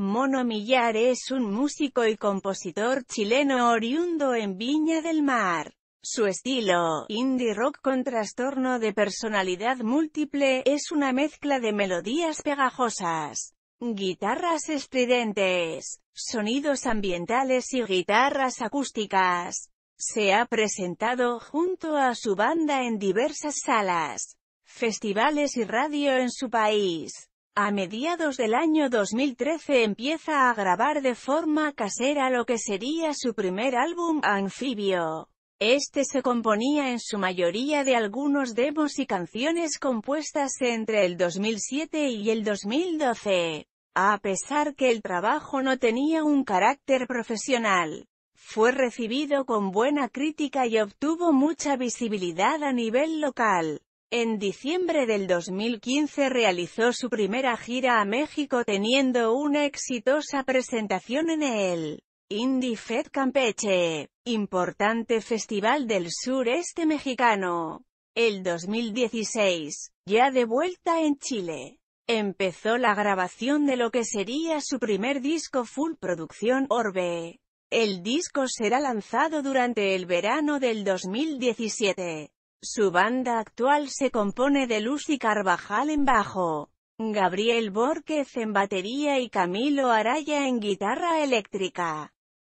Mono Millar es un músico y compositor chileno oriundo en Viña del Mar. Su estilo, indie rock con trastorno de personalidad múltiple, es una mezcla de melodías pegajosas, guitarras estridentes, sonidos ambientales y guitarras acústicas. Se ha presentado junto a su banda en diversas salas, festivales y radio en su país. A mediados del año 2013 empieza a grabar de forma casera lo que sería su primer álbum, Anfibio. Este se componía en su mayoría de algunos demos y canciones compuestas entre el 2007 y el 2012. A pesar que el trabajo no tenía un carácter profesional, fue recibido con buena crítica y obtuvo mucha visibilidad a nivel local. En diciembre del 2015 realizó su primera gira a México teniendo una exitosa presentación en el Indie Fed Campeche, importante festival del sureste mexicano. El 2016, ya de vuelta en Chile, empezó la grabación de lo que sería su primer disco full producción Orbe. El disco será lanzado durante el verano del 2017. Su banda actual se compone de Lucy Carvajal en bajo, Gabriel Borquez en batería y Camilo Araya en guitarra eléctrica.